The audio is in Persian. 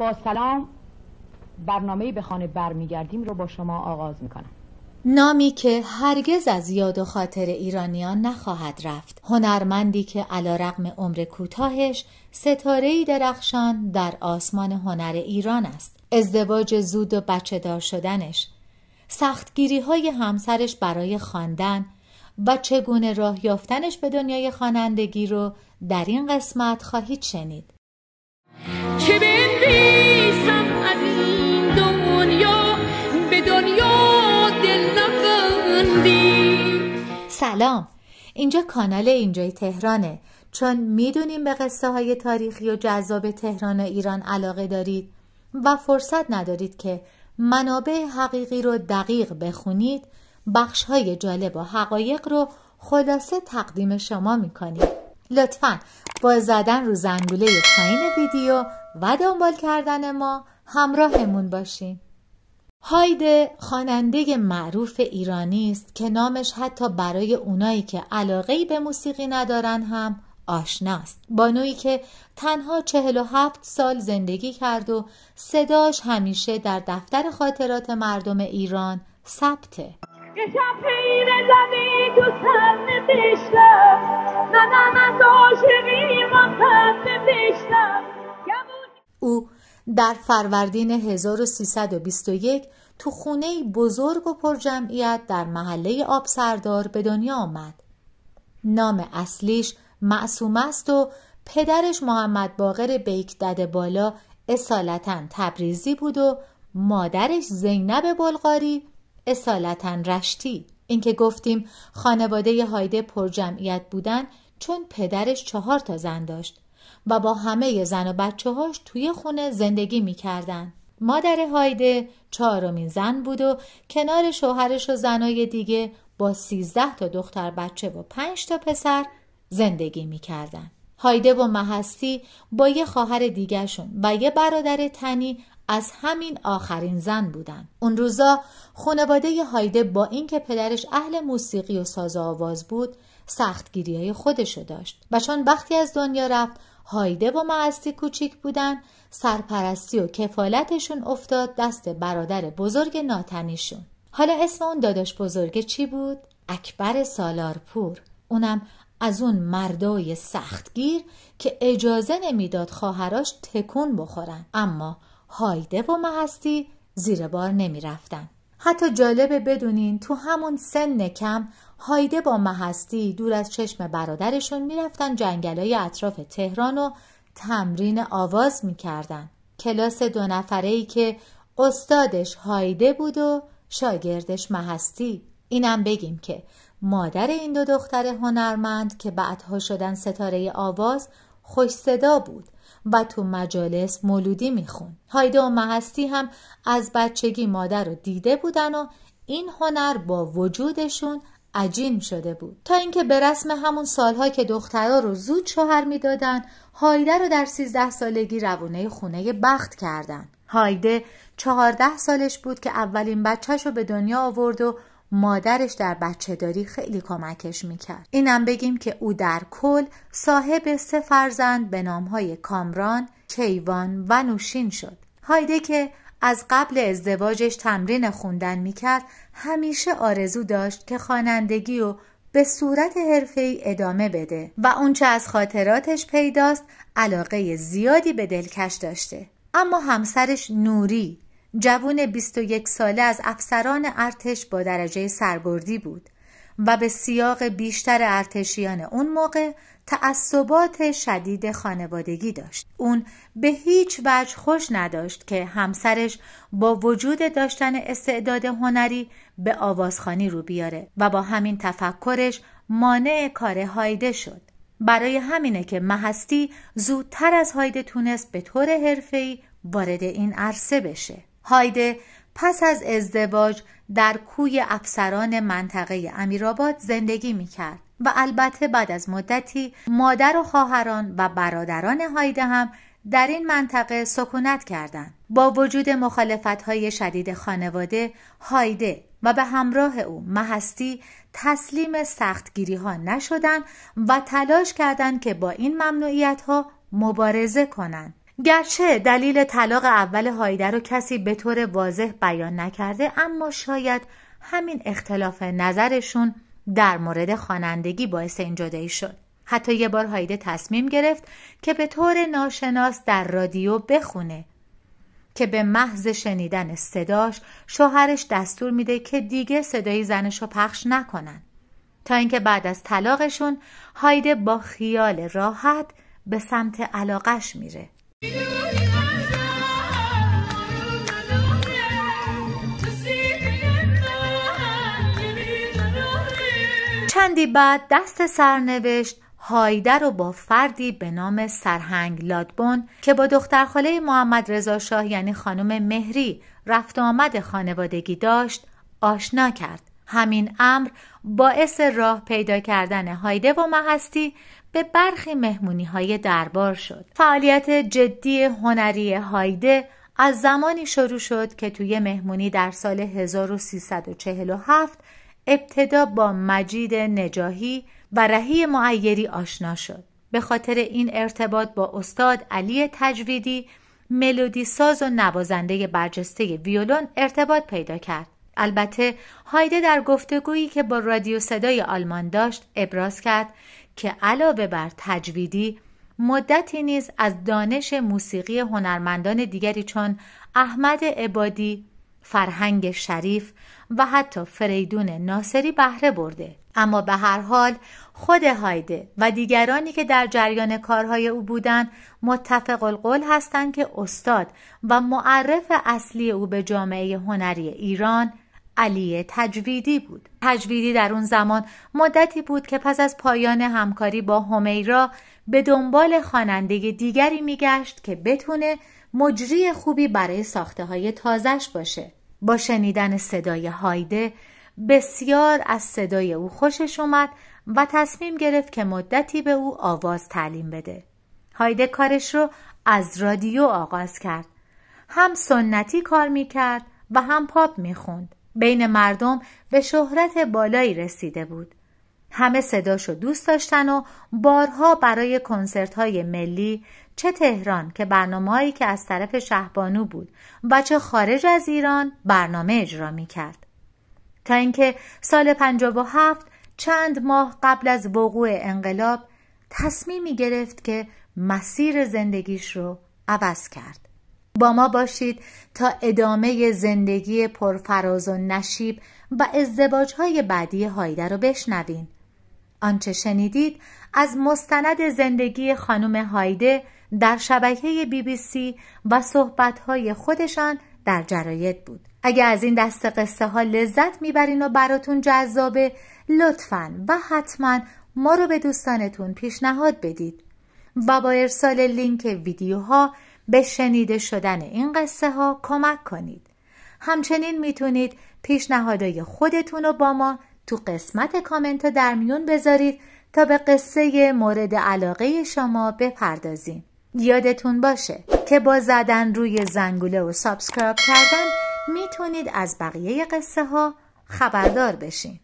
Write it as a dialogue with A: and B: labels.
A: با سلام برنامه به خانه برمیگردیم رو با شما آغاز میکنم نامی که هرگز از یاد و خاطر ایرانیان نخواهد رفت هنرمندی که علا رقم عمر کوتاهش ستارهای درخشان در آسمان هنر ایران است ازدواج زود و بچه دار شدنش سختگیری های همسرش برای خواندن و چگونه راه یافتنش به دنیای خوانندگی رو در این قسمت خواهید شنید سلام اینجا کانال اینجای تهرانه چون میدونیم به قصه های تاریخی و جذاب تهران و ایران علاقه دارید و فرصت ندارید که منابع حقیقی رو دقیق بخونید بخش های جالب و حقایق رو خلاصه تقدیم شما میکنیم لطفا با زدن رو زنگوله پایین ویدیو و دنبال کردن ما همراهمون باشین هایده خواننده معروف ایرانی است که نامش حتی برای اونایی که علاقه به موسیقی ندارن هم آشناست بانویی که تنها 47 سال زندگی کرد و صداش همیشه در دفتر خاطرات مردم ایران ثبته او در فروردین 1321 تو خونه بزرگ و پر جمعیت در محله آبسردار به دنیا آمد. نام اصلیش معصوم است و پدرش محمد باقر بیک دد بالا اصالتا تبریزی بود و مادرش زینب بلغاری اصالتا رشتی اینکه گفتیم خانواده هایده پر جمعیت بودن چون پدرش چهار تا زن داشت و با همه زن و بچه هاش توی خونه زندگی میکردن. مادر هایده چهارمین زن بود و کنار شوهرش و زنای دیگه با سیزده تا دختر بچه و پنج تا پسر زندگی میکردن. هایده و محستی با یه خواهر دیگرشون و یه برادر تنی از همین آخرین زن بودن اون روزا خانواده هایده با اینکه پدرش اهل موسیقی و ساز آواز بود سختگیری های خودشو داشت و چون وقتی از دنیا رفت هایده و معستی کوچیک بودن سرپرستی و کفالتشون افتاد دست برادر بزرگ ناتنیشون حالا اسم اون داداش بزرگ چی بود؟ اکبر سالارپور اونم از اون مردای سختگیر که اجازه نمیداد خواهراش تکون بخورن اما هایده و محستی زیر بار نمی حتی جالبه بدونین تو همون سن کم هایده با محستی دور از چشم برادرشون میرفتن های اطراف تهران و تمرین آواز میکردن کلاس دو نفره ای که استادش هایده بود و شاگردش محستی اینم بگیم که مادر این دو دختر هنرمند که بعدها شدن ستاره آواز خوش صدا بود و تو مجالس مولودی میخون هایده و محستی هم از بچگی مادر رو دیده بودن و این هنر با وجودشون عجین شده بود تا اینکه به رسم همون سالها که دخترها رو زود شوهر میدادن هایده رو در سیزده سالگی روونه خونه بخت کردن هایده چهارده سالش بود که اولین بچهش رو به دنیا آورد و مادرش در بچه داری خیلی کمکش میکرد. اینم بگیم که او در کل صاحب سه فرزند به نامهای کامران، کیوان و نوشین شد. هایده که از قبل ازدواجش تمرین خوندن میکرد همیشه آرزو داشت که خوانندگی و به صورت حرفه‌ای ادامه بده و اونچه از خاطراتش پیداست علاقه زیادی به دلکش داشته اما همسرش نوری جوون 21 ساله از افسران ارتش با درجه سربردی بود و به سیاق بیشتر ارتشیان اون موقع تعصبات شدید خانوادگی داشت اون به هیچ وجه خوش نداشت که همسرش با وجود داشتن استعداد هنری به آوازخانی رو بیاره و با همین تفکرش مانع کار هایده شد برای همینه که محستی زودتر از هایده تونست به طور حرفه‌ای وارد این عرصه بشه هایده پس از ازدواج در کوی افسران منطقه امیرآباد زندگی میکرد و البته بعد از مدتی مادر و خواهران و برادران هایده هم در این منطقه سکونت کردند. با وجود مخالفت های شدید خانواده هایده و به همراه او محستی تسلیم گیری ها نشدن و تلاش کردند که با این ممنوعیت ها مبارزه کنند. گرچه دلیل طلاق اول هایده رو کسی به طور واضح بیان نکرده اما شاید همین اختلاف نظرشون در مورد خوانندگی باعث این جدایی شد حتی یه بار هایده تصمیم گرفت که به طور ناشناس در رادیو بخونه که به محض شنیدن صداش شوهرش دستور میده که دیگه صدای زنش پخش نکنن تا اینکه بعد از طلاقشون هایده با خیال راحت به سمت علاقش میره چندی بعد دست سرنوشت هایده رو با فردی به نام سرهنگ لادبون که با دخترخاله محمد رضا شاه یعنی خانم مهری رفت آمد خانوادگی داشت آشنا کرد همین امر باعث راه پیدا کردن هایده و محستی به برخی مهمونی های دربار شد فعالیت جدی هنری هایده از زمانی شروع شد که توی مهمونی در سال 1347 ابتدا با مجید نجاهی و رهی معیری آشنا شد به خاطر این ارتباط با استاد علی تجویدی ملودی ساز و نوازنده برجسته ویولون ارتباط پیدا کرد البته هایده در گفتگویی که با رادیو صدای آلمان داشت ابراز کرد که علاوه بر تجویدی مدتی نیز از دانش موسیقی هنرمندان دیگری چون احمد عبادی، فرهنگ شریف و حتی فریدون ناصری بهره برده اما به هر حال خود هایده و دیگرانی که در جریان کارهای او بودند متفق القول هستند که استاد و معرف اصلی او به جامعه هنری ایران علی تجویدی بود تجویدی در اون زمان مدتی بود که پس از پایان همکاری با همیرا به دنبال خواننده دیگری میگشت که بتونه مجری خوبی برای ساخته های تازش باشه با شنیدن صدای هایده بسیار از صدای او خوشش اومد و تصمیم گرفت که مدتی به او آواز تعلیم بده. هایده کارش رو از رادیو آغاز کرد. هم سنتی کار میکرد و هم پاپ میخوند. بین مردم به شهرت بالایی رسیده بود. همه صداشو دوست داشتن و بارها برای کنسرت های ملی چه تهران که برنامههایی که از طرف شهبانو بود و چه خارج از ایران برنامه اجرا می کرد. تا اینکه سال 57 چند ماه قبل از وقوع انقلاب تصمیمی گرفت که مسیر زندگیش رو عوض کرد. با ما باشید تا ادامه زندگی پرفراز و نشیب و ازدواج های بعدی هایده رو بشنوین. آنچه شنیدید از مستند زندگی خانم هایده در شبکه بی بی سی و صحبتهای خودشان در جراید بود اگر از این دست قصه ها لذت میبرین و براتون جذابه لطفا و حتما ما رو به دوستانتون پیشنهاد بدید و با ارسال لینک ویدیوها به شنیده شدن این قصه ها کمک کنید همچنین میتونید پیشنهادهای خودتون رو با ما تو قسمت کامنت در میون بذارید تا به قصه مورد علاقه شما بپردازیم یادتون باشه که با زدن روی زنگوله و سابسکرایب کردن میتونید از بقیه قصه ها خبردار بشین